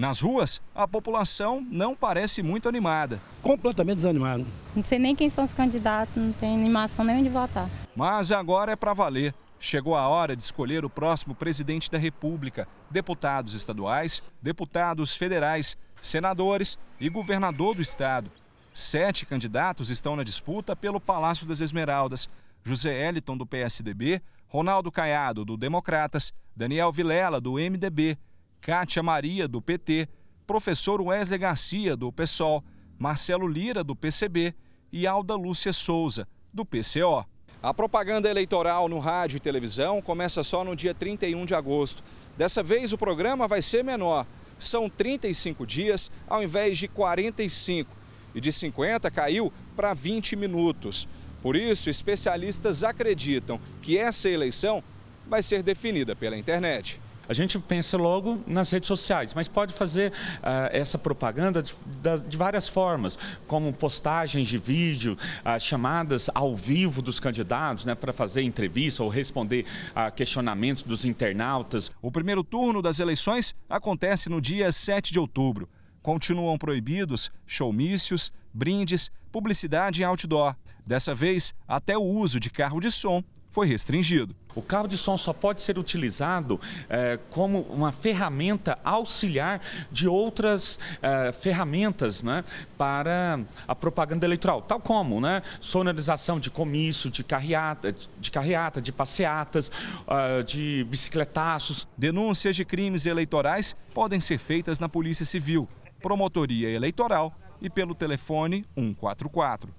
Nas ruas, a população não parece muito animada. Completamente desanimada. Não sei nem quem são os candidatos, não tem animação nem onde votar. Mas agora é para valer. Chegou a hora de escolher o próximo presidente da República, deputados estaduais, deputados federais, senadores e governador do estado. Sete candidatos estão na disputa pelo Palácio das Esmeraldas. José Eliton, do PSDB, Ronaldo Caiado, do Democratas, Daniel Vilela, do MDB, Cátia Maria, do PT, professor Wesley Garcia, do PSOL, Marcelo Lira, do PCB e Alda Lúcia Souza, do PCO. A propaganda eleitoral no rádio e televisão começa só no dia 31 de agosto. Dessa vez o programa vai ser menor. São 35 dias ao invés de 45. E de 50 caiu para 20 minutos. Por isso, especialistas acreditam que essa eleição vai ser definida pela internet a gente pensa logo nas redes sociais, mas pode fazer ah, essa propaganda de, de, várias formas, como postagens de vídeo, ah, chamadas ao vivo dos candidatos né, para fazer entrevista ou responder a questionamentos dos internautas. O primeiro turno das eleições acontece no dia 7 de outubro. Continuam proibidos showmícios, brindes, publicidade em outdoor. Dessa vez, até o uso de carro de som foi restringido. O carro de som só pode ser utilizado é, como uma ferramenta auxiliar de outras é, ferramentas né, para a propaganda eleitoral, tal como né, sonorização de comício, de carreata, de, carreata, de passeatas, uh, de bicicletaços. Denúncias de crimes eleitorais podem ser feitas na Polícia Civil, Promotoria Eleitoral e pelo telefone 144.